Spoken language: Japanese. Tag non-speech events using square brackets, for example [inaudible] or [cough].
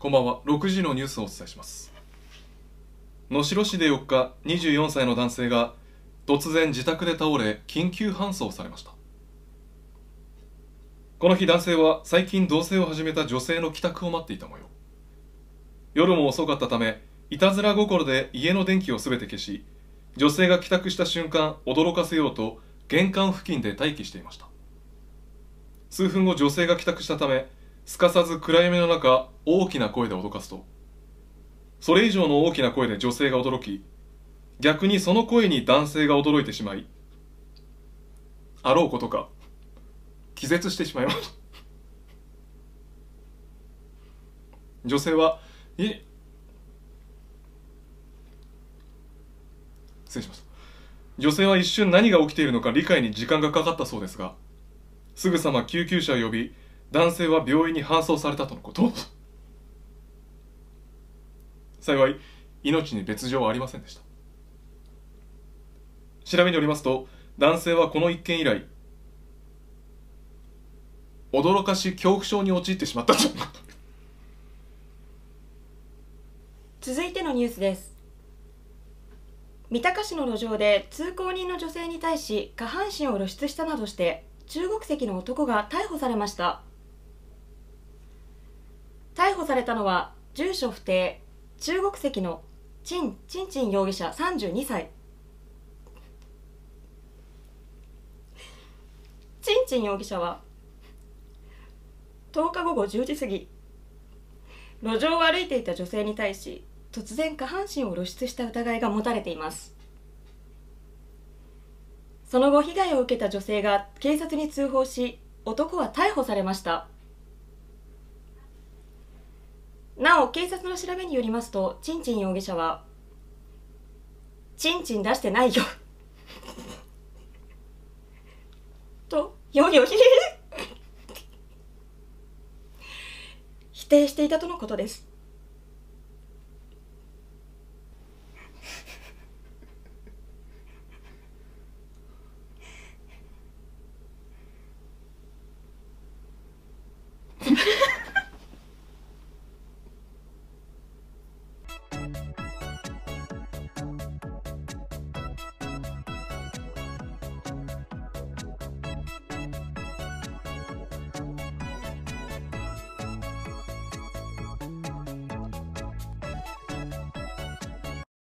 こんばんは6時のニュースをお伝えします能代市で4日24歳の男性が突然自宅で倒れ緊急搬送されましたこの日男性は最近同棲を始めた女性の帰宅を待っていた模様夜も遅かったためいたずら心で家の電気をすべて消し女性が帰宅した瞬間驚かせようと玄関付近で待機していました数分後女性が帰宅したためすかさず暗闇の中大きな声で脅かすとそれ以上の大きな声で女性が驚き逆にその声に男性が驚いてしまいあろうことか気絶してしまいました女性は「え失礼しました女性は一瞬何が起きているのか理解に時間がかかったそうですがすぐさま救急車を呼び男性は病院に搬送されたとのこと幸い命に別状はありませんでした調べによりますと男性はこの一件以来驚かし恐怖症に陥ってしまった続いてのニュースです三鷹市の路上で通行人の女性に対し下半身を露出したなどして中国籍の男が逮捕されました逮捕されたのは住所不定中国籍のチン・チンチン容疑者32歳チンチン容疑者は10日午後10時過ぎ路上を歩いていた女性に対し突然下半身を露出した疑いが持たれていますその後被害を受けた女性が警察に通報し男は逮捕されましたなお、警察の調べによりますと、ちんちん容疑者は、ちんちん出してないよ [laughs] と、りよを否定していたとのことです。